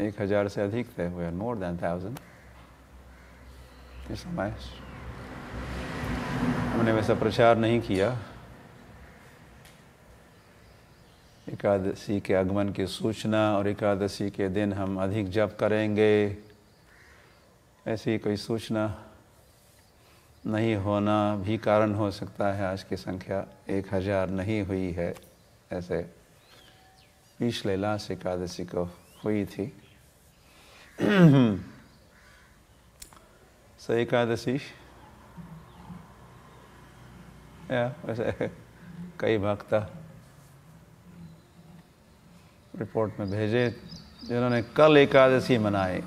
एक हज़ार से अधिक थे हुए मोर देन थाउजेंड इस समय हमने वैसा प्रचार नहीं किया एकादशी के आगमन की सूचना और एकादशी के दिन हम अधिक जप करेंगे ऐसी कोई सूचना नहीं होना भी कारण हो सकता है आज की संख्या एक हज़ार नहीं हुई है ऐसे पिछले लास्ट एकादशी को हुई थी so Ekadasi, yeah, कई भक्ता रिपोर्ट में भेजे जिन्होंने कल एकादशी मनाए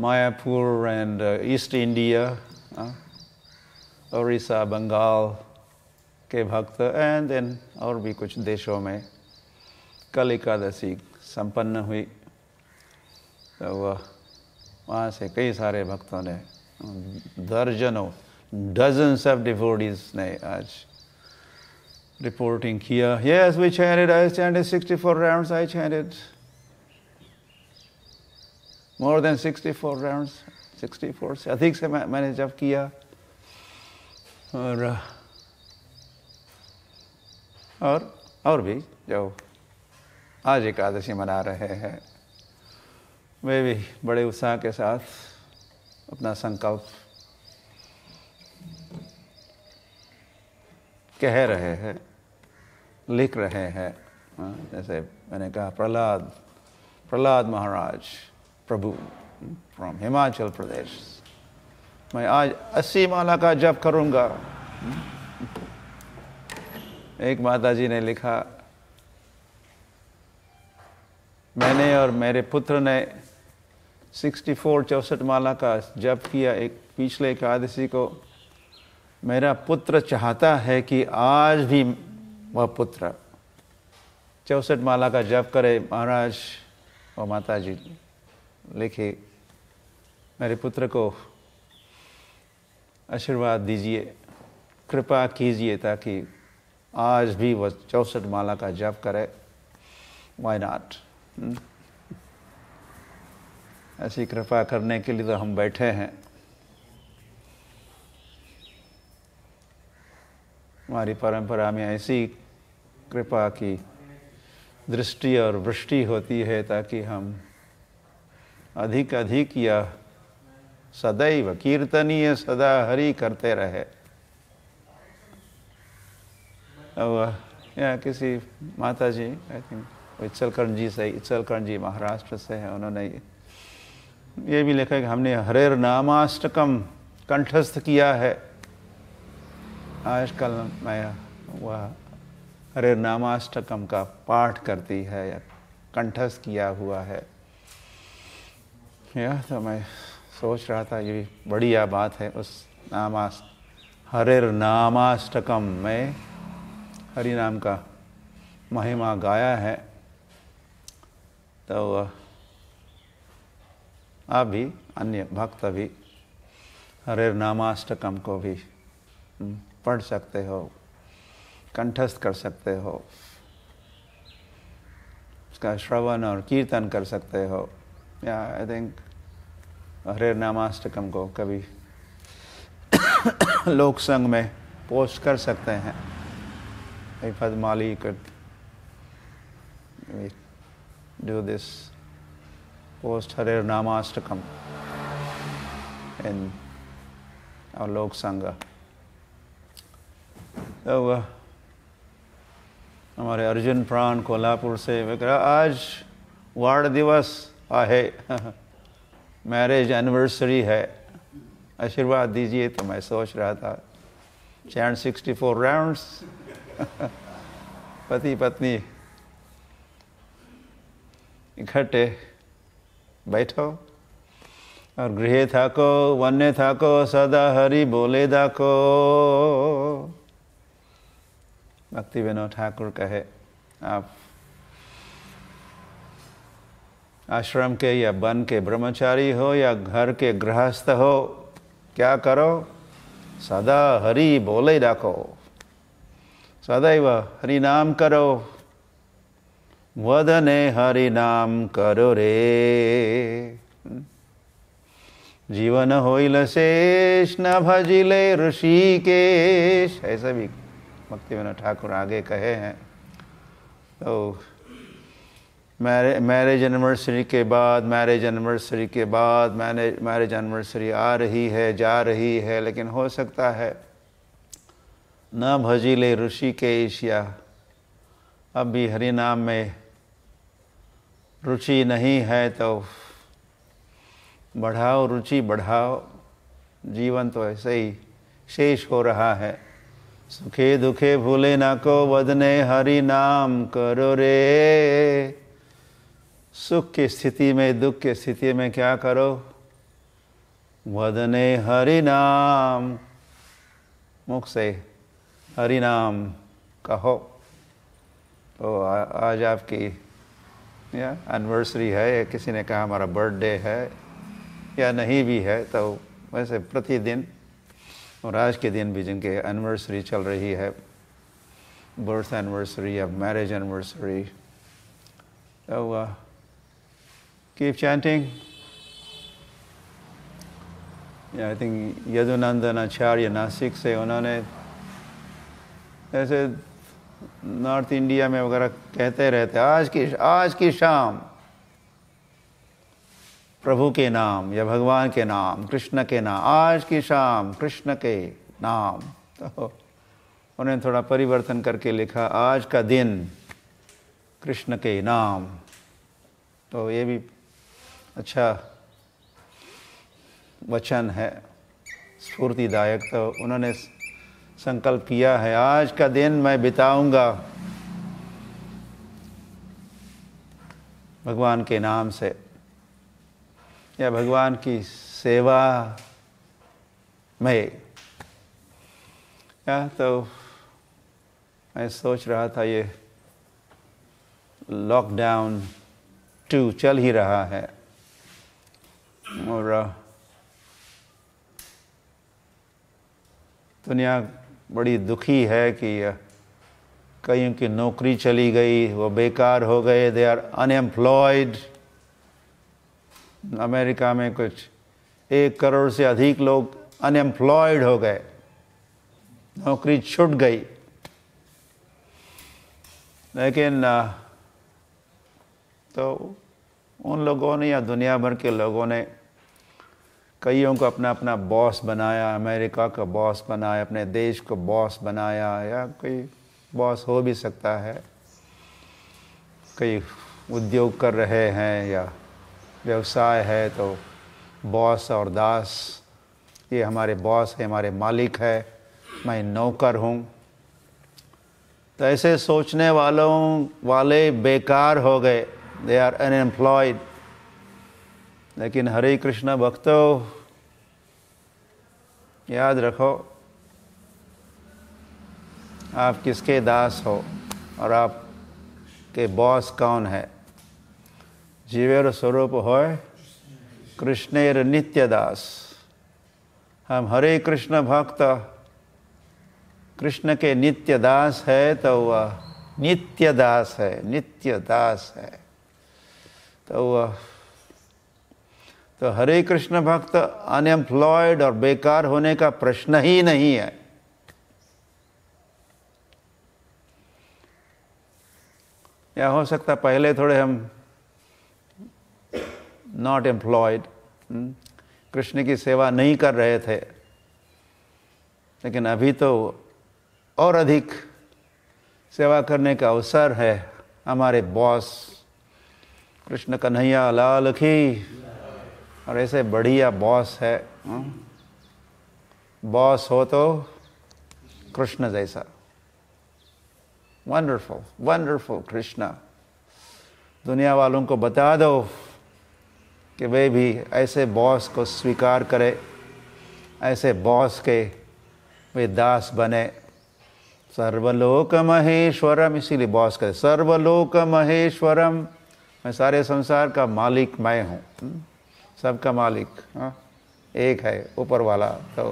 Mayapur and east India Orissa Bengal के भक्त एंड देन और भी कुछ देशों में कल एकादशी संपन्न हुई तो वह वहाँ से कई सारे भक्तों ने दर्जनों डजन्स ऑफ डिफोडीज ने आज रिपोर्टिंग किया ये एस वी chanted I chanted sixty four round I chanted more than sixty four round sixty four से अधिक से मैं, मैंने जब किया और और, और भी जो आज एकादशी मना रहे हैं वे भी बड़े उत्साह के साथ अपना संकल्प कह रहे हैं लिख रहे हैं हाँ, जैसे मैंने कहा प्रहलाद प्रहलाद महाराज प्रभु फ्रॉम हिमाचल प्रदेश मैं आज अस्सी माला का जप करूंगा एक माता जी ने लिखा मैंने और मेरे पुत्र ने 64 चौसठ माला का जप किया एक पिछले एकादशी को मेरा पुत्र चाहता है कि आज भी वह पुत्र चौसठ माला का जप करे महाराज व माता जी लिखे मेरे पुत्र को आशीर्वाद दीजिए कृपा कीजिए ताकि आज भी वह चौसठ माला का जप करे वाई नाट ऐसी कृपा करने के लिए तो हम बैठे हैं हमारी परंपरा में ऐसी कृपा की दृष्टि और वृष्टि होती है ताकि हम अधिक अधिक या सदैव कीर्तनीय सदा हरि करते रहे अब या किसी माता जी आई थिंक इच्छलकरण जी से इच्छलकरण जी महाराष्ट्र से हैं उन्होंने ये भी लिखा है कि हमने हरेर नामाष्टकम कंठस्थ किया है आजकल मैं वह हरेर नामाष्टकम का पाठ करती है या कंठस्थ किया हुआ है यह तो मैं सोच रहा था ये बढ़िया बात है उस नामास हरेर नामाष्टकम में हरि नाम का महिमा गाया है तो आप भी अन्य भक्त भी हरे नामाष्टकम को भी हम्म, पढ़ सकते हो कंठस्थ कर सकते हो उसका श्रवण और कीर्तन कर सकते हो या आई थिंक हरे नामाष्टकम को कभी लोक संघ में पोस्ट कर सकते हैं फदमाली could do this composed Hare Namastakam in our Lok Sangha. So, uh, हमारे अर्जुन प्राण कोल्हापुर से वे आज वार्ड दिवस आहे मैरिज एनिवर्सरी है आशीर्वाद दीजिए तो मैं सोच रहा था चैंड सिक्सटी फोर राउंड्स पति पत्नी इकट्ठे बैठो और था थाको वन्य थाको सदा हरि बोले दाको भक्ति विनोद ठाकुर कहे आप आश्रम के या वन के ब्रह्मचारी हो या घर के गृहस्थ हो क्या करो सदा हरि बोले डाको सदैव हरि नाम करो वदने नाम करो रे जीवन होइल शेष न भजिले ऋषिकेश ऐसा भी भक्ति विनोद ठाकुर आगे कहे हैं तो मैरिज एनिवर्सरी के बाद मैरिज एनिवर्सरी के बाद मैरिज मैरिज एनिवर्सरी आ रही है जा रही है लेकिन हो सकता है न भजिले ऋषिकेश या अब भी नाम में रुचि नहीं है तो बढ़ाओ रुचि बढ़ाओ जीवन तो ऐसे ही शेष हो रहा है सुखे दुखे भूले ना को वदने हरि नाम करो रे सुख की स्थिति में दुख की स्थिति में क्या करो वदने हरि नाम मुख से हरि नाम कहो तो आज आपकी या एनिवर्सरी है या किसी ने कहा हमारा बर्थडे है या नहीं भी है तो वैसे प्रतिदिन और आज के दिन भी जिनके एनिवर्सरी चल रही है बर्थ एनिवर्सरी या मैरिज एनिवर्सरी तो keep chanting I think Yadunandan Acharya Nashik से उन्होंने ऐसे नॉर्थ इंडिया में वगैरह कहते रहते आज की आज की शाम प्रभु के नाम या भगवान के नाम कृष्ण के नाम आज की शाम कृष्ण के नाम तो उन्हें थोड़ा परिवर्तन करके लिखा आज का दिन कृष्ण के नाम तो ये भी अच्छा वचन है स्फूर्तिदायक तो उन्होंने संकल्प किया है आज का दिन मैं बिताऊंगा भगवान के नाम से या भगवान की सेवा में या तो मैं सोच रहा था ये लॉकडाउन टू चल ही रहा है और दुनिया बड़ी दुखी है कि कईयों की नौकरी चली गई वो बेकार हो गए दे आर अनएम्प्लॉयड अमेरिका में कुछ एक करोड़ से अधिक लोग अनएम्प्लॉयड हो गए नौकरी छूट गई लेकिन तो उन लोगों ने या दुनिया भर के लोगों ने कईयों को अपना अपना बॉस बनाया अमेरिका का बॉस बनाया अपने देश को बॉस बनाया या कोई बॉस हो भी सकता है कई उद्योग कर रहे हैं या व्यवसाय है तो बॉस और दास ये हमारे बॉस है हमारे मालिक है मैं नौकर हूँ तो ऐसे सोचने वालों वाले बेकार हो गए दे आर अनएम्प्लॉयड लेकिन हरे कृष्ण भक्तो याद रखो आप किसके दास हो और आप के बॉस कौन है जीवेर स्वरूप हो कृष्णेर नित्य दास हम हरे कृष्ण भक्त कृष्ण के नित्य दास है तो वह नित्य दास है नित्य दास है तो वह तो हरे कृष्ण भक्त अनएम्प्लॉयड और बेकार होने का प्रश्न ही नहीं है या हो सकता पहले थोड़े हम नॉट एम्प्लॉयड हम्म, कृष्ण की सेवा नहीं कर रहे थे लेकिन अभी तो और अधिक सेवा करने का अवसर है हमारे बॉस कृष्ण कन्हैया लाल की और ऐसे बढ़िया बॉस है बॉस हाँ? हो तो कृष्ण जैसा वंडरफुल वंडरफुल कृष्णा दुनिया वालों को बता दो कि वे भी ऐसे बॉस को स्वीकार करें ऐसे बॉस के वे दास बने सर्वलोक महेश्वरम इसीलिए बॉस कहे सर्वलोक महेश्वरम मैं सारे संसार का मालिक मैं हूँ सबका मालिक हाँ एक है ऊपर वाला तो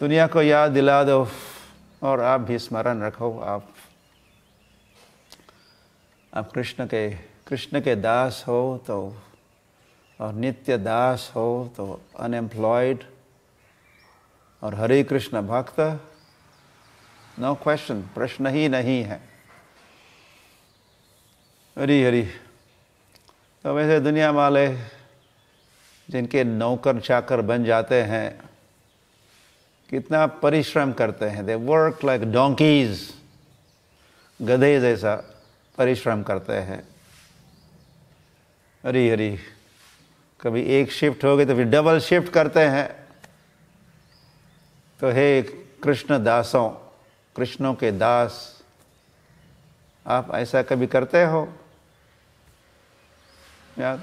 दुनिया को याद दिला दो और आप भी स्मरण रखो आप आप कृष्ण के कृष्ण के दास हो तो और नित्य दास हो तो अनएम्प्लॉयड और हरे कृष्ण भक्त नो क्वेश्चन प्रश्न ही नहीं है हरी हरी तो वैसे दुनिया वाले जिनके नौकर चाकर बन जाते हैं कितना परिश्रम करते हैं दे वर्क लाइक डोंकीज गधे जैसा परिश्रम करते हैं अरे अरे कभी एक शिफ्ट हो गई तो फिर डबल शिफ्ट करते हैं तो हे कृष्ण दासों कृष्णों के दास आप ऐसा कभी करते हो या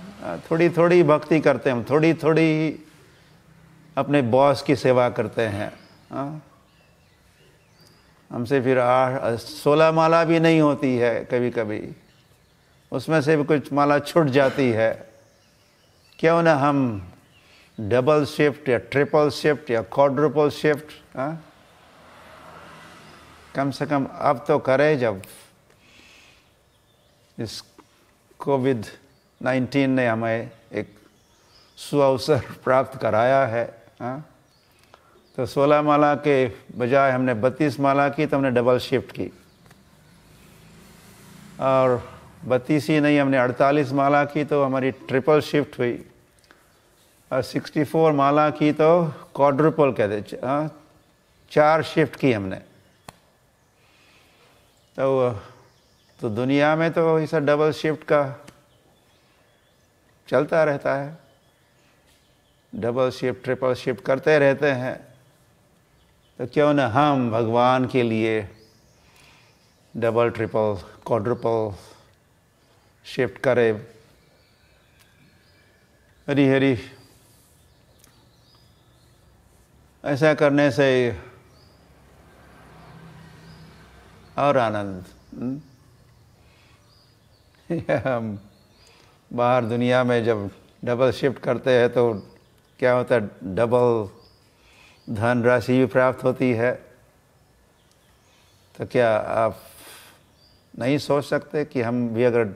थोड़ी थोड़ी भक्ति करते हैं हम थोड़ी थोड़ी अपने बॉस की सेवा करते हैं हमसे फिर आठ सोलह माला भी नहीं होती है कभी कभी उसमें से भी कुछ माला छूट जाती है क्यों ना हम डबल शिफ्ट या ट्रिपल शिफ्ट या क्वाड्रुपल शिफ्ट कम से कम अब तो करें जब इस कोविड 19 ने हमें एक सुअवसर प्राप्त कराया है हाँ तो 16 माला के बजाय हमने 32 माला की तो हमने डबल शिफ्ट की और बत्तीस ही नहीं हमने 48 माला की तो हमारी ट्रिपल शिफ्ट हुई और 64 माला की तो क्वाड्रुपल कहते हाँ? चार शिफ्ट की हमने तो तो दुनिया में तो ऐसा डबल शिफ्ट का चलता रहता है डबल शिफ्ट ट्रिपल शिफ्ट करते रहते हैं तो क्यों न हम भगवान के लिए डबल ट्रिपल क्वाड्रिपल शिफ्ट करें हरी हरी ऐसा करने से और आनंद हम्म? हम बाहर दुनिया में जब डबल शिफ्ट करते हैं तो क्या होता है डबल धन राशि भी प्राप्त होती है तो क्या आप नहीं सोच सकते कि हम भी अगर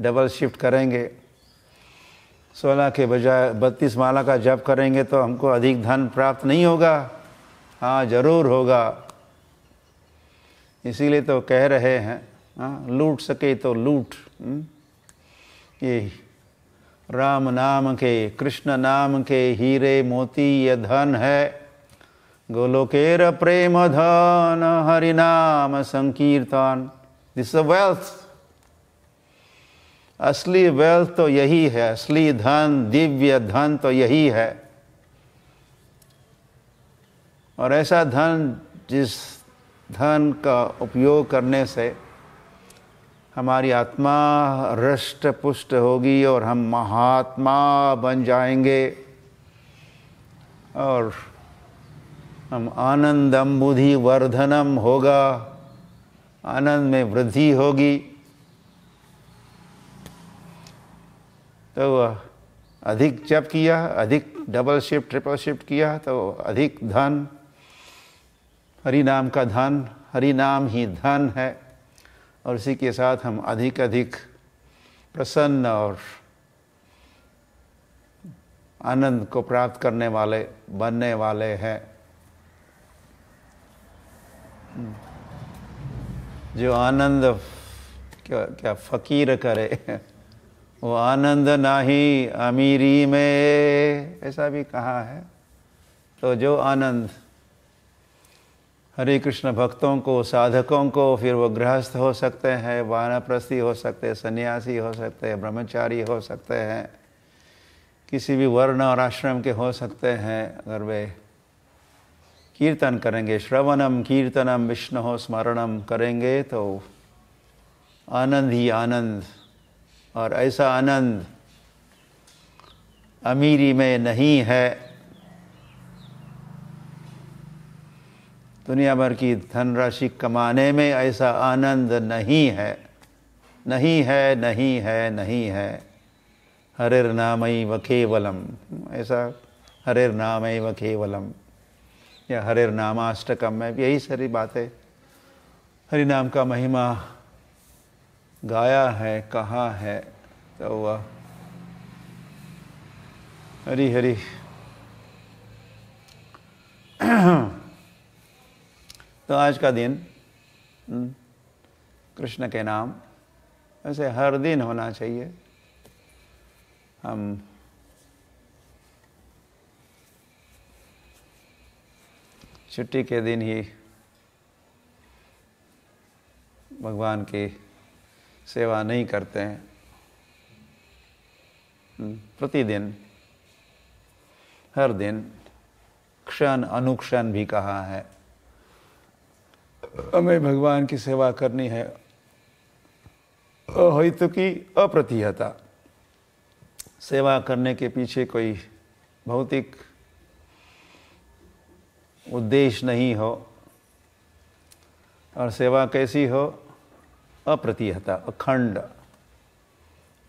डबल शिफ्ट करेंगे सोलह के बजाय बत्तीस माला का जप करेंगे तो हमको अधिक धन प्राप्त नहीं होगा हाँ ज़रूर होगा इसीलिए तो कह रहे हैं हाँ लूट सके तो लूट हुँ? हम्म। ये राम नाम के कृष्ण नाम के हीरे मोती ये धन है गोलोकेर प्रेम धन हरिनाम संकीर्तन दिस वेल्थ असली वेल्थ तो यही है असली धन दिव्य धन तो यही है और ऐसा धन जिस धन का उपयोग करने से हमारी आत्मा रष्ट पुष्ट होगी और हम महात्मा बन जाएंगे और हम आनंदम अम्बुधि वर्धनम होगा आनंद में वृद्धि होगी तो अधिक जप किया अधिक डबल शिफ्ट ट्रिपल शिफ्ट किया तो अधिक धन हरि नाम का धन हरि नाम ही धन है और इसी के साथ हम अधिक अधिक प्रसन्न और आनंद को प्राप्त करने वाले बनने वाले हैं जो आनंद क्या क्या फकीर करे वो आनंद ना ही अमीरी में ऐसा भी कहा है तो जो आनंद हरे कृष्ण भक्तों को साधकों को फिर वो गृहस्थ हो सकते हैं वानप्रस्थी हो सकते हैं सन्यासी हो सकते हैं ब्रह्मचारी हो सकते हैं किसी भी वर्ण और आश्रम के हो सकते हैं अगर वे कीर्तन करेंगे श्रवणम कीर्तनम विष्णु स्मरणम करेंगे तो आनंद ही आनंद और ऐसा आनंद अमीरी में नहीं है दुनिया भर की धनराशि कमाने में ऐसा आनंद नहीं है नहीं है नहीं है नहीं है हरेर नाम व केवलम ऐसा हरेर नाम व केवलम या हरेर नामाष्टकम में यही सारी बातें हरि नाम का महिमा गाया है कहा है तो वह हरी हरी तो आज का दिन हम्म, कृष्ण के नाम ऐसे हर दिन होना चाहिए हम छुट्टी के दिन ही भगवान की सेवा नहीं करते हैं हम्म, प्रतिदिन हर दिन क्षण अनुक्षण भी कहा है हमें भगवान की सेवा करनी है अहित की अप्रतिहता सेवा करने के पीछे कोई भौतिक उद्देश्य नहीं हो और सेवा कैसी हो अप्रतिहता अखंड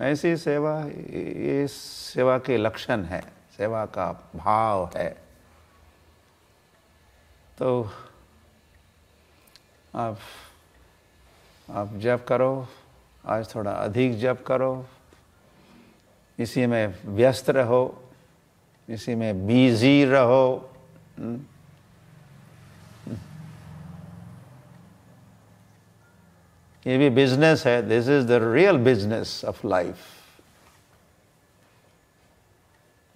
ऐसी सेवा ये सेवा के लक्षण है सेवा का भाव है तो आप आप जप करो आज थोड़ा अधिक जप करो इसी में व्यस्त रहो इसी में बिजी रहो हम्म। ये भी बिजनेस है this is the real business of life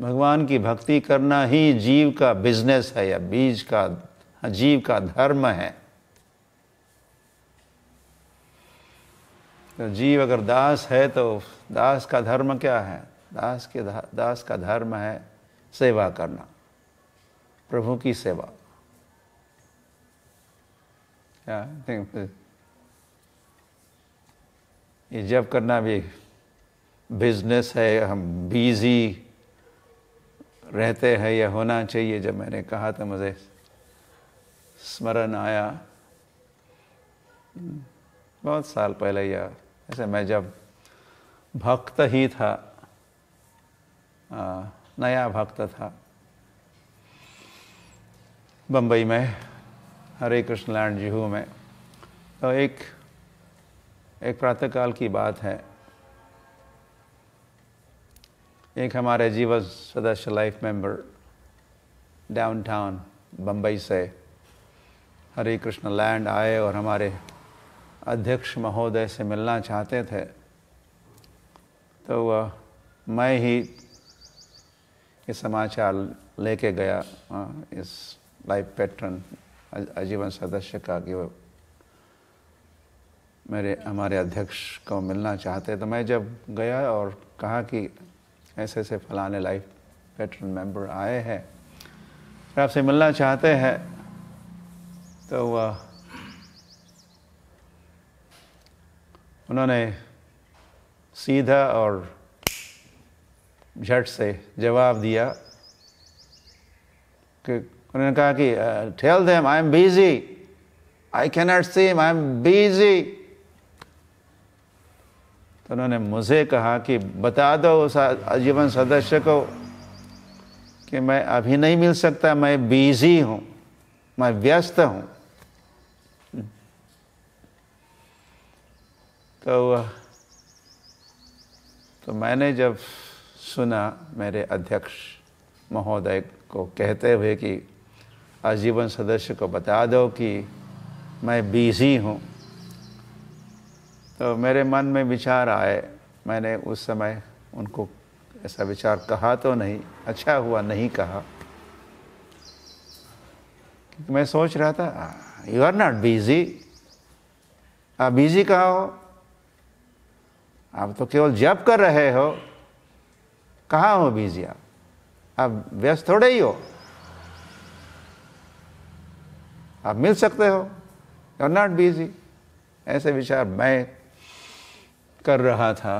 भगवान की भक्ति करना ही जीव का बिजनेस है या बीज का जीव का धर्म है तो जीव अगर दास है तो दास का धर्म क्या है दास के दास का धर्म है सेवा करना प्रभु की सेवा क्या ये जब करना भी बिजनेस है हम बिजी रहते हैं यह होना चाहिए जब मैंने कहा तो मुझे स्मरण आया बहुत साल पहले यार ऐसे मैं जब भक्त ही था नया भक्त था बम्बई में हरे कृष्ण लैंड जूहू में तो एक एक प्रातःकाल की बात है एक हमारे जीवन सदस्य लाइफ मेंबर डाउनटाउन बम्बई से हरे कृष्ण लैंड आए और हमारे अध्यक्ष महोदय से मिलना चाहते थे तो वह मैं ही ये समाचार लेके गया इस लाइफ पैटर्न आजीवन सदस्य का कि वो मेरे हमारे अध्यक्ष को मिलना चाहते तो मैं जब गया और कहा कि ऐसे ऐसे फलाने लाइफ पैटर्न मेंबर आए हैं आपसे मिलना चाहते हैं तो वह उन्होंने सीधा और झट से जवाब दिया कि उन्होंने कहा कि tell them I am busy I can not see I am busy तो उन्होंने मुझे कहा कि बता दो उस आजीवन सदस्य को कि मैं अभी नहीं मिल सकता मैं बिजी हूँ मैं व्यस्त हूँ तो तो मैंने जब सुना मेरे अध्यक्ष महोदय को कहते हुए कि आजीवन सदस्य को बता दो कि मैं बिजी हूँ तो मेरे मन में विचार आए मैंने उस समय उनको ऐसा विचार कहा तो नहीं अच्छा हुआ नहीं कहा मैं सोच रहा था यू आर नॉट बिजी आप बिजी कहा हो आप तो केवल जप कर रहे हो कहाँ हो बिजी आप अब व्यस्त थोड़े ही हो आप मिल सकते हो यू आर नॉट बिजी ऐसे विचार मैं कर रहा था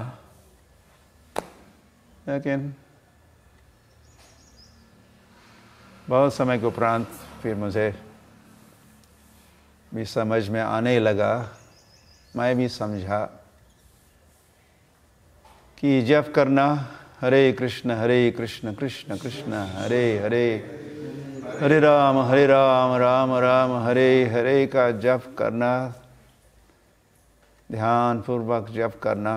लेकिन बहुत समय के उपरांत फिर मुझे भी समझ में आने लगा मैं भी समझा कि जप करना हरे कृष्ण हरे कृष्ण कृष्ण कृष्ण हरे हरे हरे राम हरे राम राम राम हरे हरे का जप करना ध्यान पूर्वक जप करना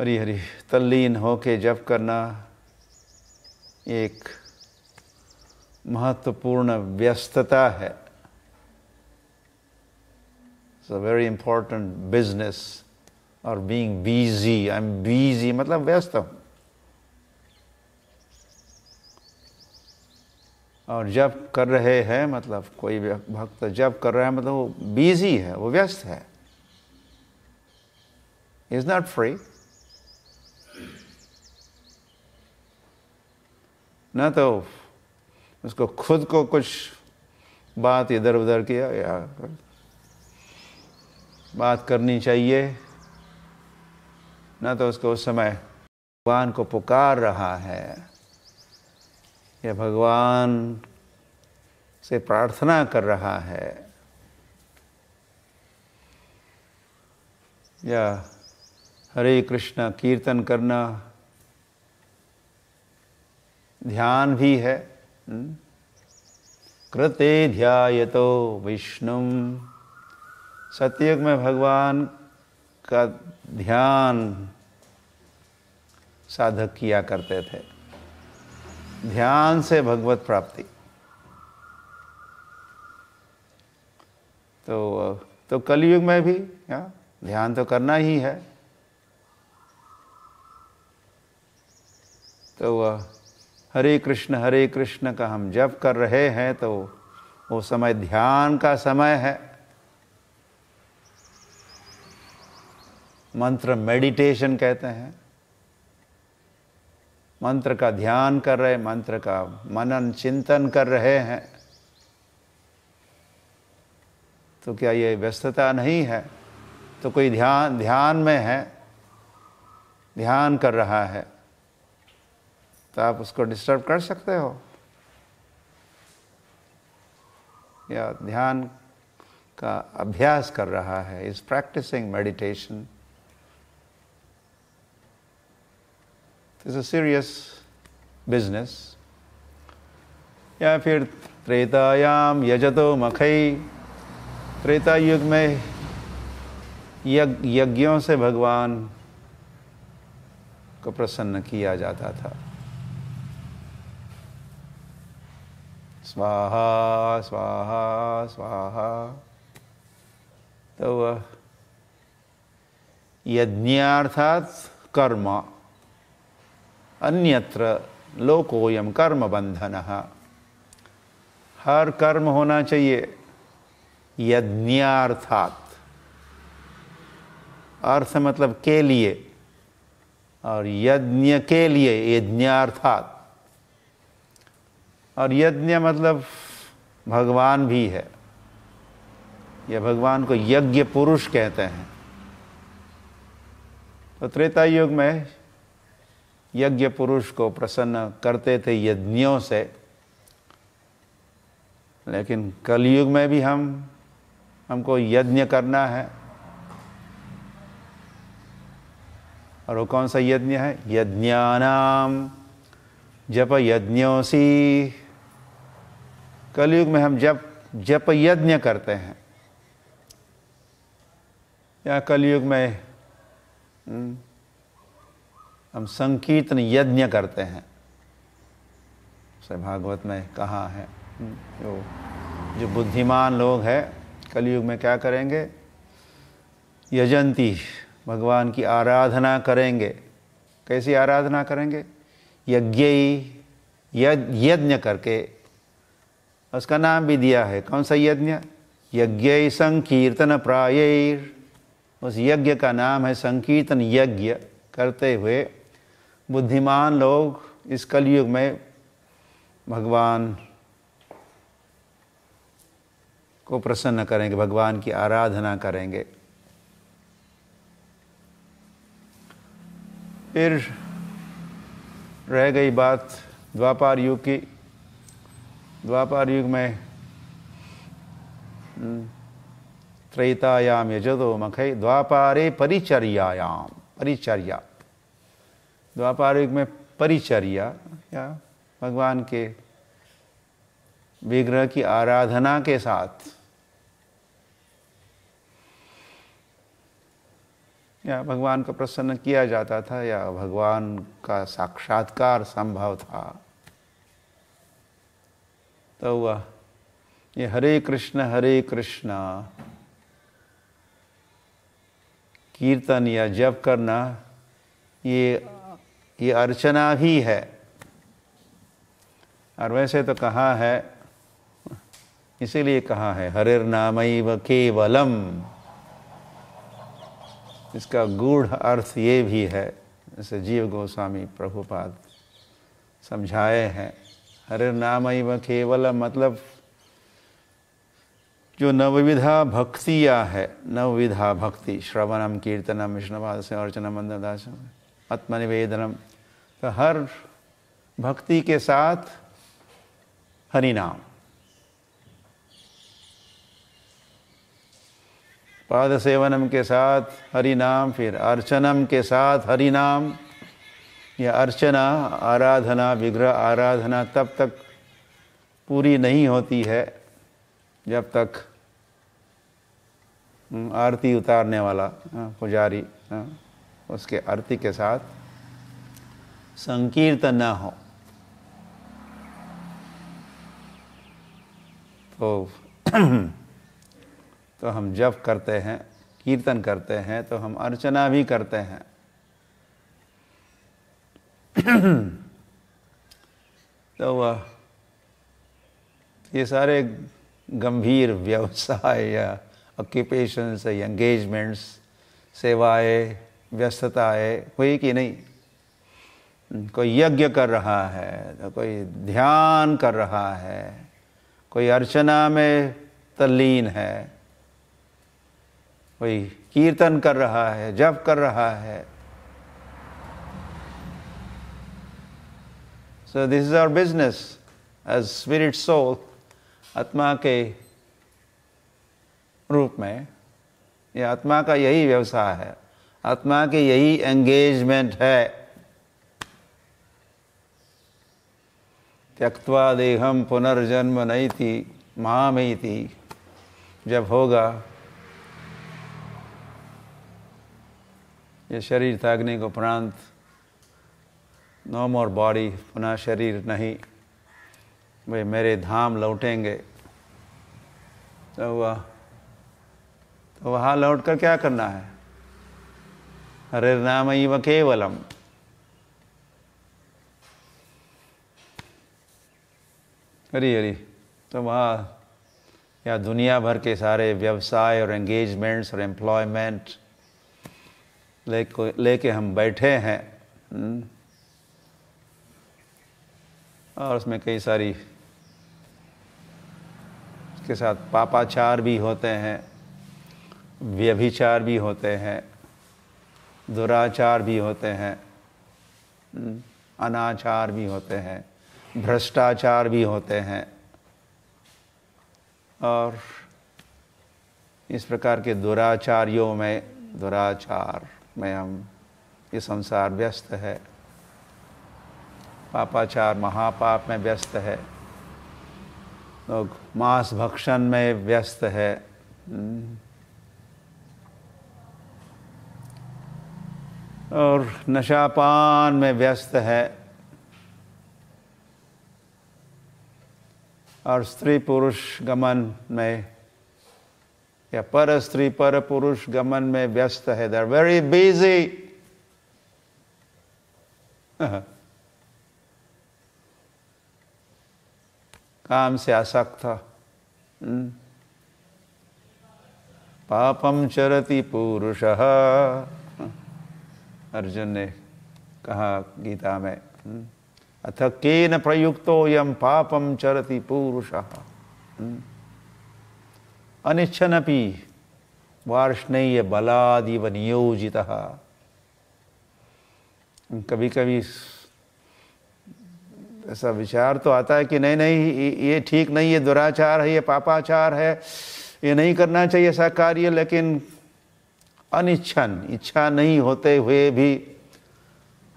हरी हरी तल्लीन होके जप करना एक महत्वपूर्ण व्यस्तता है it's a very important business और being busy I am busy मतलब व्यस्त हूं और जब कर रहे हैं मतलब कोई भक्त जब कर रहा है मतलब वो बिजी है वो व्यस्त है इज नॉट फ्री ना तो उसको खुद को कुछ बात इधर उधर किया या बात करनी चाहिए न तो उसको उस समय भगवान को पुकार रहा है या भगवान से प्रार्थना कर रहा है या हरे कृष्णा कीर्तन करना ध्यान भी है हम्म। कृते ध्यायतो विष्णु सतयुग में भगवान का ध्यान साधक किया करते थे ध्यान से भगवत प्राप्ति तो तो कलयुग में भी या? ध्यान तो करना ही है तो हरे कृष्ण हरे कृष्ण का हम जप कर रहे हैं तो वो समय ध्यान का समय है मंत्र मेडिटेशन कहते हैं मंत्र का ध्यान कर रहे मंत्र का मनन चिंतन कर रहे हैं तो क्या ये व्यस्तता नहीं है तो कोई ध्यान ध्यान में है ध्यान कर रहा है तो आप उसको डिस्टर्ब कर सकते हो या ध्यान का अभ्यास कर रहा है is practising meditation This is a serious business. या फिर त्रेतायाम यजतो मखई त्रेता युग में यज्ञ यज्ञों से भगवान को प्रसन्न किया जाता था स्वाहा स्वाहा स्वाहा तो वह यज्ञार्थात कर्मा अन्यत्र लोकोयम कर्म बंधन हर कर्म होना चाहिए यज्ञार्थात अर्थ मतलब के लिए और यज्ञ के लिए यज्ञार्थात और यज्ञ मतलब भगवान भी है यह भगवान को यज्ञ पुरुष कहते हैं तो त्रेता युग में यज्ञ पुरुष को प्रसन्न करते थे यज्ञों से लेकिन कलयुग में भी हम हमको यज्ञ करना है और वो कौन सा यज्ञ है यज्ञानाम जप यज्ञोसी कलयुग में हम जप जप यज्ञ करते हैं या कलयुग में हम्म, हम संकीर्तन यज्ञ करते हैं से भागवत में कहा है हम्म, जो जो बुद्धिमान लोग हैं कलयुग में क्या करेंगे यजंती भगवान की आराधना करेंगे कैसी आराधना करेंगे यज्ञ यज्ञ करके उसका नाम भी दिया है कौन सा यज्ञ यज्ञ संकीर्तन प्रायर उस यज्ञ का नाम है संकीर्तन यज्ञ करते हुए बुद्धिमान लोग इस कलयुग में भगवान को प्रसन्न करेंगे भगवान की आराधना करेंगे फिर रह गई बात द्वापार युग की द्वापार युग में हम्म, त्रैतायाम यजदो मखई द्वापारे परिचर्यायाम परिचर्या द्वापार युग में परिचर्या या भगवान के विग्रह की आराधना के साथ या भगवान को प्रसन्न किया जाता था या भगवान का साक्षात्कार संभव था तो वह ये हरे कृष्ण हरे कृष्ण कीर्तन या जप करना ये ये अर्चना ही है और वैसे तो कहा है इसीलिए कहा है हरिर नाम केवलम इसका गूढ़ अर्थ ये भी है जैसे जीव गोस्वामी प्रभुपाद समझाए हैं हरिर नाम केवलम मतलब जो नवविधा भक्तियाँ है नवविधा भक्ति श्रवणम कीर्तनम विष्णुवाद से अर्चना अंधदासम आत्मनिवेदनम तो हर भक्ति के साथ हरि नाम पाद सेवनम के साथ हरी नाम फिर अर्चनम के साथ हरी नाम या अर्चना आराधना विग्रह आराधना तब तक पूरी नहीं होती है जब तक हम्म, आरती उतारने वाला हाँ, पुजारी हाँ, उसके आरती के साथ संकीर्तन न हो तो तो हम जप करते हैं कीर्तन करते हैं तो हम अर्चना भी करते हैं तो वह ये सारे गंभीर व्यवसाय या ऑक्यूपेशंस या एंगेजमेंट्स सेवाएं व्यस्तताएं हुई कि नहीं कोई यज्ञ कर रहा है तो कोई ध्यान कर रहा है कोई अर्चना में तल्लीन है कोई कीर्तन कर रहा है जप कर रहा है so this is our business as spirit soul आत्मा के रूप में यह आत्मा का यही व्यवसाय है आत्मा की यही एंगेजमेंट है त्यक्वा देहम पुनर्जन्म नहीं थी मामई थी जब होगा ये शरीर त्यागने के को प्रांत नो मोर बॉडी पुनः शरीर नहीं वे मेरे धाम लौटेंगे तो वह तो वहाँ लौट कर क्या करना है हरे नाम ही व केवलम अरे अरे तो वहाँ या दुनिया भर के सारे व्यवसाय और एंगेजमेंट्स और एम्प्लॉयमेंट ले लेके हम बैठे हैं हम्म, और उसमें कई सारी उसके साथ पापाचार भी होते हैं व्यभिचार भी होते हैं दुराचार भी होते हैं हम्म, अनाचार भी होते हैं भ्रष्टाचार भी होते हैं और इस प्रकार के दुराचार्यों में दुराचार में हम ये संसार व्यस्त है पापाचार महापाप में व्यस्त है लोग मांस भक्षण में व्यस्त है और नशापान में व्यस्त है और स्त्री पुरुष गमन में या पर स्त्री पर पुरुष गमन में व्यस्त है दे आर वेरी बिजी काम से आसक्त हम्म। पापम चरती पुरुष अर्जुन ने कहा गीता में हम्म। अथ केन प्रयुक्त यम पापम चरति पुरुष हम्म। अनिच्छनपि वार्ष्णेय बलादिव नियोजित कभी कभी ऐसा विचार तो आता है कि नहीं नहीं ये ठीक नहीं ये दुराचार है ये पापाचार है ये नहीं करना चाहिए ऐसा कार्य लेकिन अनिच्छन इच्छा नहीं होते हुए भी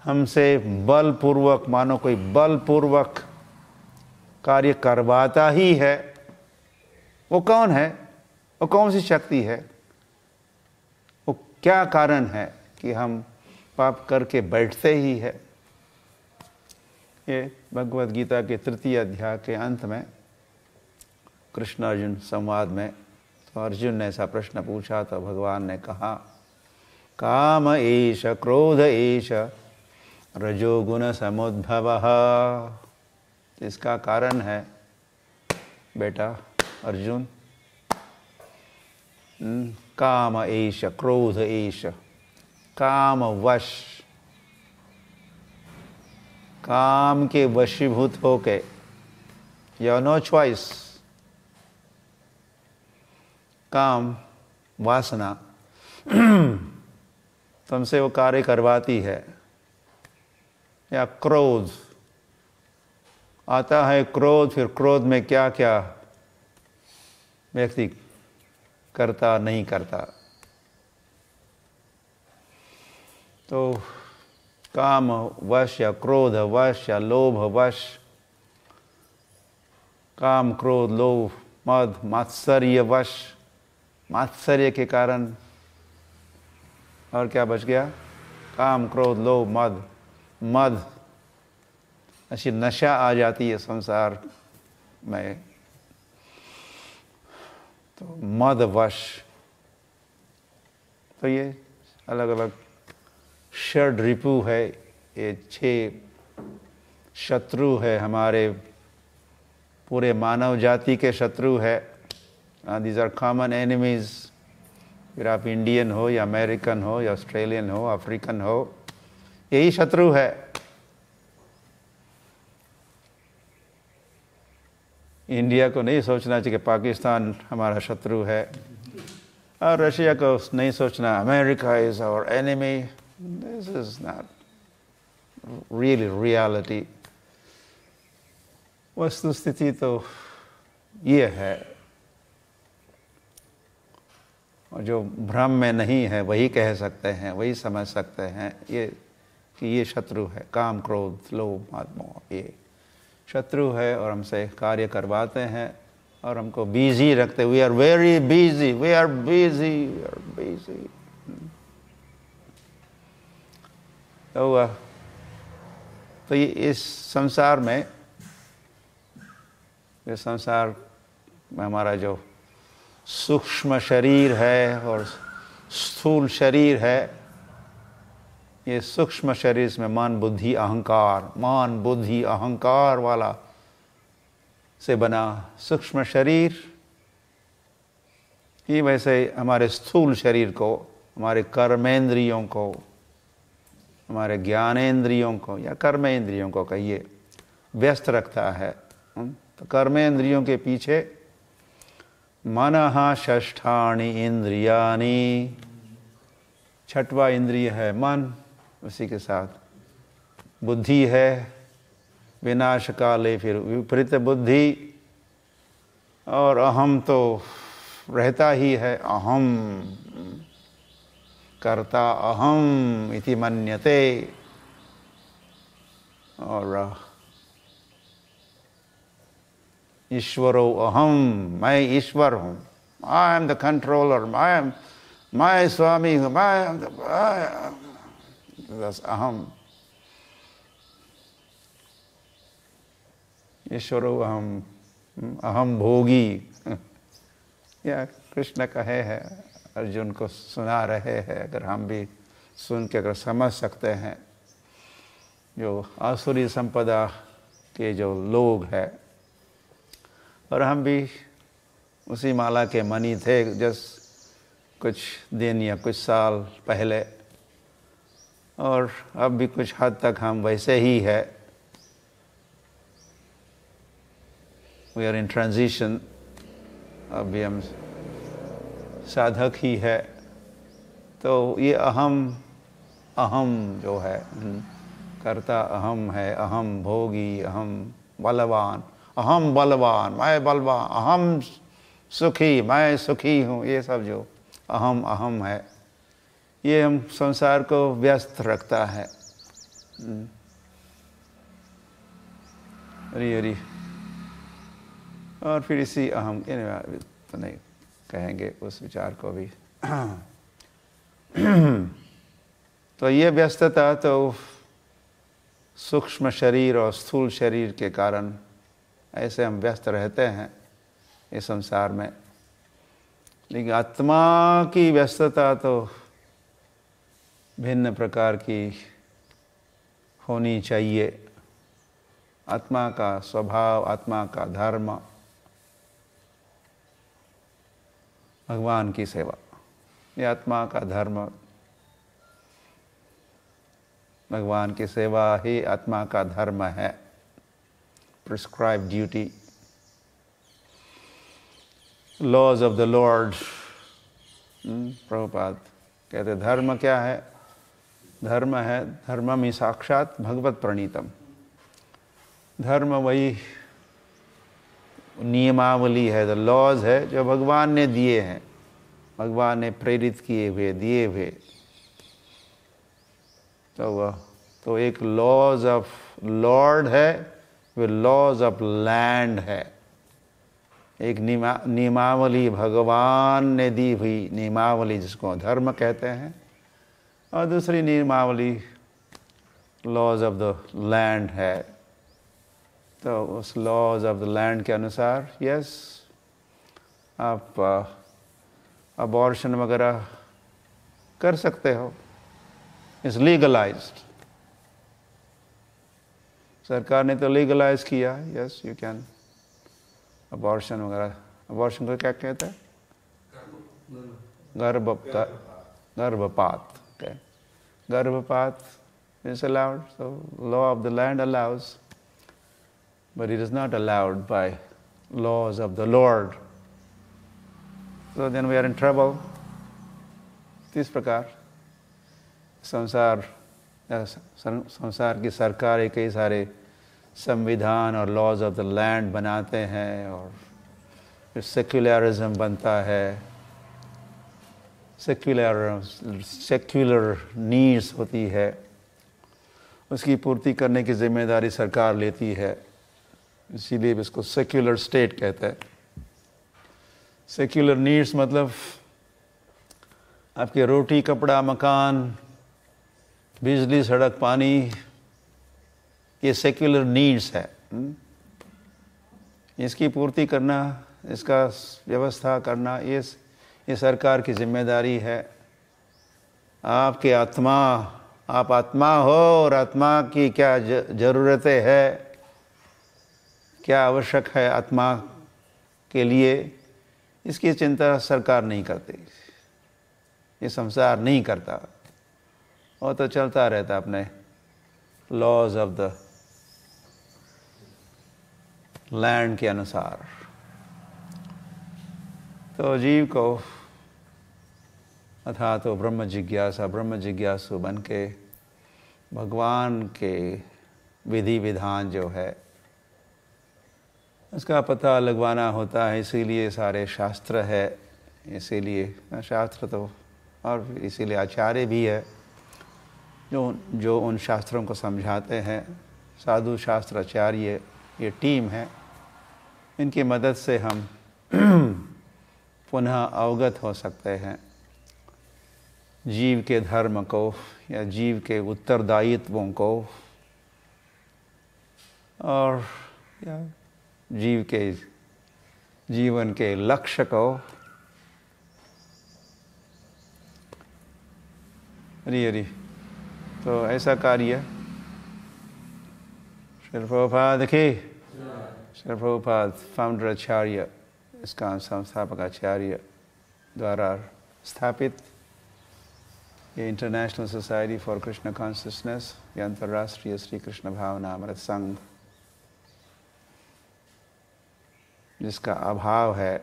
हमसे बलपूर्वक मानो कोई बलपूर्वक कार्य करवाता ही है वो कौन है वो कौन सी शक्ति है वो क्या कारण है कि हम पाप करके बैठते ही है ये भगवत गीता के तृतीय अध्याय के अंत में कृष्ण अर्जुन संवाद में तो अर्जुन ने ऐसा प्रश्न पूछा तो भगवान ने कहा काम एश क्रोध एश रजोगुण समुद्भव इसका कारण है बेटा अर्जुन काम ऐश क्रोध ऐश काम वश काम के वशीभूत होके यू नो चॉइस काम वासना तुमसे वो कार्य करवाती है या क्रोध आता है क्रोध फिर क्रोध में क्या क्या व्यक्ति करता नहीं करता तो काम वश या क्रोध वश या लोभ वश काम क्रोध लोभ मद मात्सर्य वश मात्सर्य के कारण और क्या बच गया काम क्रोध लोभ मद मद ऐसी नशा आ जाती है संसार में तो मद वश तो ये अलग अलग षड रिपु है ये छ शत्रु है हमारे पूरे मानव जाति के शत्रु है दीज आर कॉमन एनिमीज़ फिर आप इंडियन हो या अमेरिकन हो या ऑस्ट्रेलियन हो अफ्रीकन हो यही शत्रु है इंडिया को नहीं सोचना चाहिए कि पाकिस्तान हमारा शत्रु है और रशिया को नहीं सोचना America is our enemy this is not really reality वस्तु स्थिति तो ये है और जो भ्रम में नहीं है वही कह सकते हैं वही समझ सकते हैं ये कि ये शत्रु है काम क्रोध लोभ आत्मा ये शत्रु है और हमसे कार्य करवाते हैं और हमको बिजी रखते we are very busy we are busy we are busy तो हुआ तो ये इस संसार में ये संसार में हमारा जो सूक्ष्म शरीर है और स्थूल शरीर है ये सूक्ष्म शरीर में मान बुद्धि अहंकार मान बुद्धि अहंकार वाला से बना सूक्ष्म शरीर ही वैसे हमारे स्थूल शरीर को हमारे कर्मेंद्रियों को हमारे ज्ञानेंद्रियों को या कर्मेंद्रियों को कहिए व्यस्त रखता है तो कर्मेंद्रियों के पीछे मन ष्ठाणी इंद्रियानी छठवा इंद्रिय है मन उसी के साथ बुद्धि है विनाश काले फिर विपरीत बुद्धि और अहम तो रहता ही है अहम करता अहम इति मन्यते और ईश्वरो अहम मैं ईश्वर हूँ I am the controller I am मैं स्वामी माई that's अहम Yeshwaro aham, अहम भोगी या कृष्ण कहे है अर्जुन को सुना रहे हैं अगर हम भी सुन के अगर समझ सकते हैं जो आसुरी संपदा के जो लोग हैं और हम भी उसी माला के मनी थे जस कुछ दिन या कुछ साल पहले और अब भी कुछ हद तक हम वैसे ही है वी आर इन ट्रांजिशन अभी हम साधक ही है तो ये अहम अहम जो है हम्म, करता अहम है अहम भोगी अहम बलवान अहम बलवान मैं बलवान अहम सुखी मैं सुखी हूँ ये सब जो अहम अहम है ये हम संसार को व्यस्त रखता है हम्म। अरे अरे और फिर इसी अहम तो नहीं कहेंगे उस विचार को भी तो ये व्यस्तता तो सूक्ष्म शरीर और स्थूल शरीर के कारण ऐसे हम व्यस्त रहते हैं इस संसार में लेकिन आत्मा की व्यस्तता तो भिन्न प्रकार की होनी चाहिए आत्मा का स्वभाव आत्मा का धर्म भगवान की सेवा ये आत्मा का धर्म भगवान की सेवा ही आत्मा का धर्म है prescribe duty laws of the lord Prabhupada कहते धर्म क्या है धर्म है धर्म ही साक्षात भगवत प्रणीतम धर्म वही नियमावली है द लॉज है जो भगवान ने दिए हैं भगवान ने प्रेरित किए हुए दिए हुए तो वह तो एक लॉज ऑफ लॉर्ड है वे लॉज ऑफ लैंड है एक नियमा नियमावली भगवान ने दी हुई नियमावली जिसको धर्म कहते हैं और दूसरी नियमावली लॉज ऑफ द लैंड है तो उस लॉज ऑफ द लैंड के अनुसार यस आप अबॉर्शन uh, वगैरह कर सकते हो इज लीगलाइज सरकार ने तो लीगलाइज किया यस यू कैन अबॉर्शन वगैरह अबॉर्शन को क्या कहते हैं गर्भपात गर्भपात okay. Garvapath is allowed, so law of the land allows, but it is not allowed by laws of the Lord. So then we are in trouble. इस प्रकार samsar, संसार की सरकारें कई sare samvidhan और laws of the land banate हैं और secularism banta hai, secular secular needs होती है उसकी पूर्ति करने की जिम्मेदारी सरकार लेती है इसीलिए इसको सेक्युलर स्टेट कहते हैं सेक्युलर नीड्स मतलब आपके रोटी कपड़ा मकान बिजली सड़क पानी ये सेक्युलर नीड्स है इसकी पूर्ति करना इसका व्यवस्था करना ये ये सरकार की जिम्मेदारी है आपके आत्मा आप आत्मा हो और आत्मा की क्या ज़रूरतें है क्या आवश्यक है आत्मा के लिए इसकी चिंता सरकार नहीं करती ये संसार नहीं करता और तो चलता रहता अपने लॉज ऑफ द लैंड के अनुसार तो जीव को अथा तो ब्रह्म जिज्ञासा ब्रह्म जिज्ञासु बन के भगवान के विधि विधान जो है उसका पता लगवाना होता है इसीलिए सारे शास्त्र है इसीलिए शास्त्र तो और इसीलिए आचार्य भी है जो जो उन शास्त्रों को समझाते हैं साधु शास्त्र आचार्य ये टीम है इनकी मदद से हम पुनः अवगत हो सकते हैं जीव के धर्म को या जीव के उत्तरदायित्वों को और या जीव के जीवन के लक्ष्य को अरे अरे तो ऐसा कार्य शिल्पोपाध की शिल्पोपाध फाउंडर आचार्य इसका संस्थापक आचार्य द्वारा स्थापित ये international society for Krishna consciousness ये अंतर्राष्ट्रीय श्री कृष्ण भावना अमृत संघ जिसका अभाव है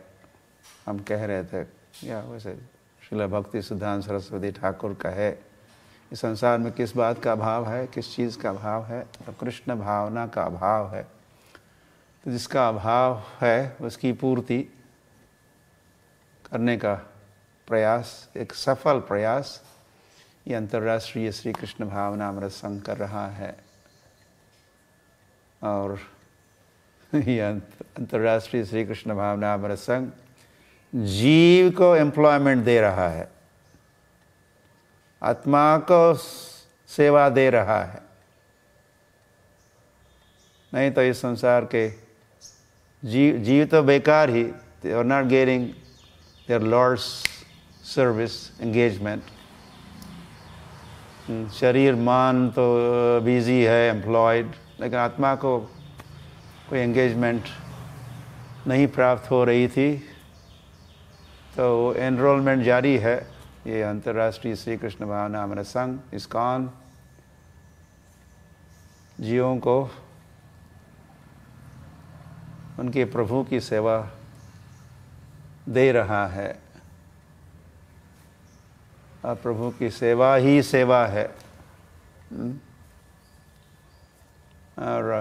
हम कह रहे थे या वैसे शिला भक्ति सिद्धांत सरस्वती ठाकुर का है इस संसार में किस बात का अभाव है किस चीज़ का अभाव है तो कृष्ण भावना का अभाव है तो जिसका अभाव है उसकी पूर्ति करने का प्रयास एक सफल प्रयास ये अंतर्राष्ट्रीय श्री कृष्ण भावना अमृत संघ कर रहा है और ये अंतर्राष्ट्रीय श्री कृष्ण भावना अमृत संघ जीव को एम्प्लॉयमेंट दे रहा है आत्मा को सेवा दे रहा है नहीं तो इस संसार के जीव तो बेकार ही they are not not they are lord's service engagement शरीर मान तो बिजी uh, है एम्प्लॉयड लेकिन आत्मा को कोई एंगेजमेंट नहीं प्राप्त हो रही थी तो एनरोलमेंट जारी है ये अंतर्राष्ट्रीय श्री कृष्ण भावना अमृत संघ इसकान जीवों को उनके प्रभु की सेवा दे रहा है और प्रभु की सेवा ही सेवा है हम्म। और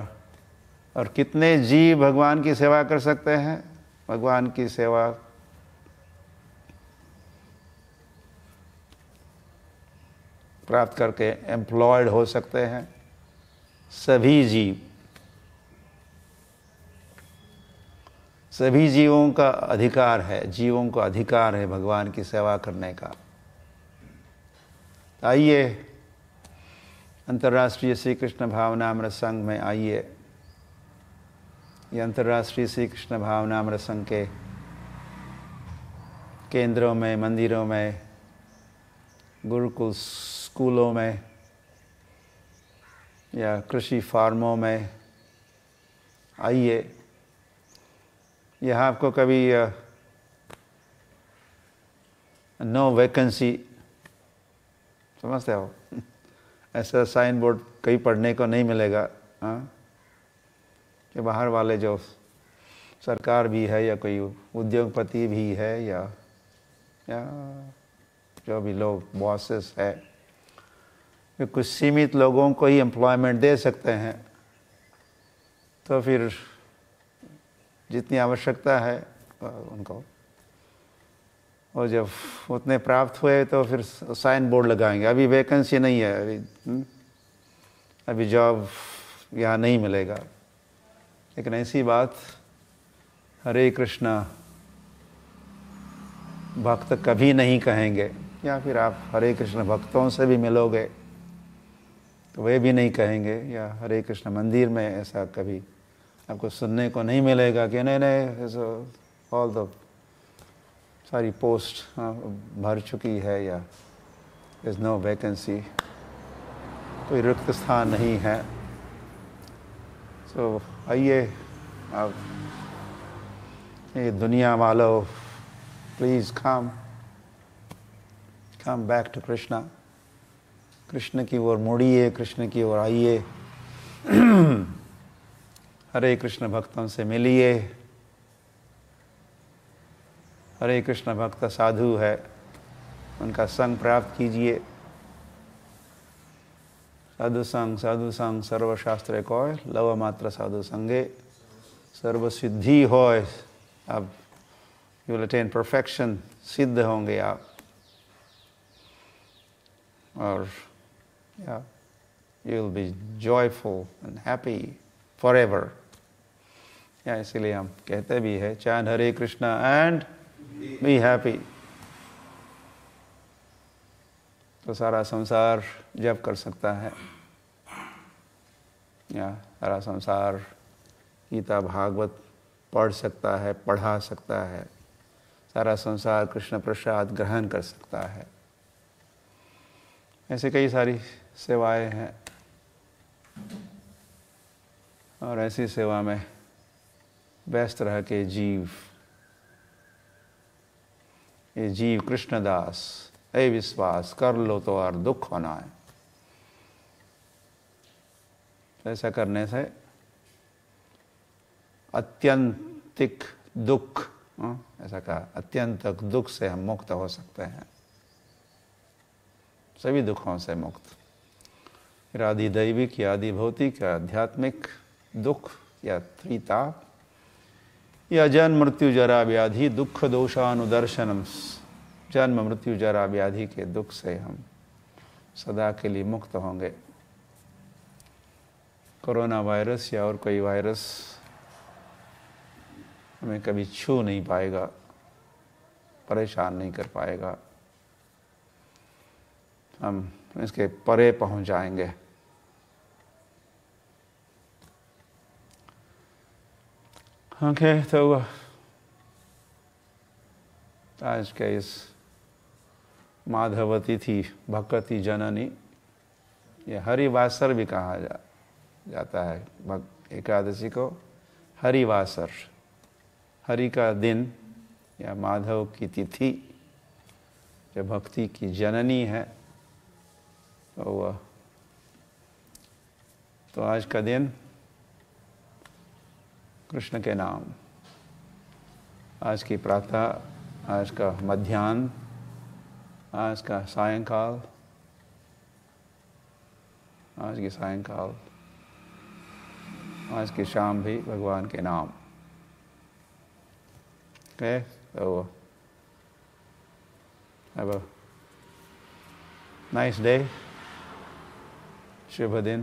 और कितने जी भगवान की सेवा कर सकते हैं भगवान की सेवा प्राप्त करके एम्प्लॉयड हो सकते हैं सभी जीव सभी जीवों का अधिकार है जीवों को अधिकार है भगवान की सेवा करने का आइए अंतर्राष्ट्रीय श्री कृष्ण भावनामृत संघ में आइए ये अंतर्राष्ट्रीय श्री कृष्ण भावनामृत संघ के केंद्रों में मंदिरों में गुरुकुल स्कूलों में या कृषि फार्मों में आइए यहाँ आपको कभी नो वैकेंसी समझते हो ऐसा साइन बोर्ड कहीं पढ़ने को नहीं मिलेगा हाँ कि बाहर वाले जो सरकार भी है या कोई उद्योगपति भी है या या जो भी लोग बॉसेस है कुछ सीमित लोगों को ही एम्प्लॉयमेंट दे सकते हैं तो फिर जितनी आवश्यकता है उनको और जब उतने प्राप्त हुए तो फिर साइन बोर्ड लगाएंगे अभी वैकेंसी नहीं है अभी हम्म, अभी जॉब यहाँ नहीं मिलेगा लेकिन ऐसी बात हरे कृष्णा भक्त कभी नहीं कहेंगे या फिर आप हरे कृष्ण भक्तों से भी मिलोगे तो वे भी नहीं कहेंगे या हरे कृष्ण मंदिर में ऐसा कभी आपको सुनने को नहीं मिलेगा कि नहीं नहीं ऑल द सारी पोस्ट हाँ, भर चुकी है या इज नो वैकेंसी कोई रिक्त स्थान नहीं है सो so, आइए आप ये दुनिया वालो please come come back to Krishna Krishna की ओर मुड़िए कृष्ण की ओर आइए हरे कृष्ण भक्तों से मिलिए हरे कृष्ण भक्त साधु है उनका संग प्राप्त कीजिए साधु संग साधु संग सर्वशास्त्र को लव मात्र साधु संगे सिद्धि हो अब यू विल अटेन परफेक्शन सिद्ध होंगे आप और या you will be joyful and happy for ever या इसीलिए हम कहते भी है chant Hare Krishna and be happy तो सारा संसार जप कर सकता है या सारा संसार गीता भागवत पढ़ सकता है पढ़ा सकता है सारा संसार कृष्ण प्रसाद ग्रहण कर सकता है ऐसे कई सारी सेवाएं हैं और ऐसी सेवा में व्यस्त रह के जीव ये जीव कृष्णदास ऐ विश्वास कर लो तो और दुख होना है ऐसा करने से अत्यंतिक दुख हाँ, ऐसा कहा अत्यंतक दुख से हम मुक्त हो सकते हैं सभी दुखों से मुक्त फिर आदि दैविक या आदि भौतिक आध्यात्मिक दुख या त्रिताप या जन्म मृत्यु जरा व्याधि दुख दोषानुदर्शनम जन्म मृत्यु जरा व्याधि के दुख से हम सदा के लिए मुक्त होंगे कोरोना वायरस या और कोई वायरस हमें कभी छू नहीं पाएगा परेशान नहीं कर पाएगा हम इसके परे पहुंच जाएंगे Okay, तो आज के इस माधवती थी भक्ति जननी ये हरिवासर भी कहा जा, जाता है एकादशी को हरिवासर हरि का दिन या माधव की तिथि जो भक्ति की जननी है तो uh, तो आज का दिन कृष्ण के नाम आज की प्रातः आज का मध्यान्ह आज का सायंकाल आज की सायंकाल आज की शाम भी भगवान के नाम Okay, so have a nice day. Shubha din.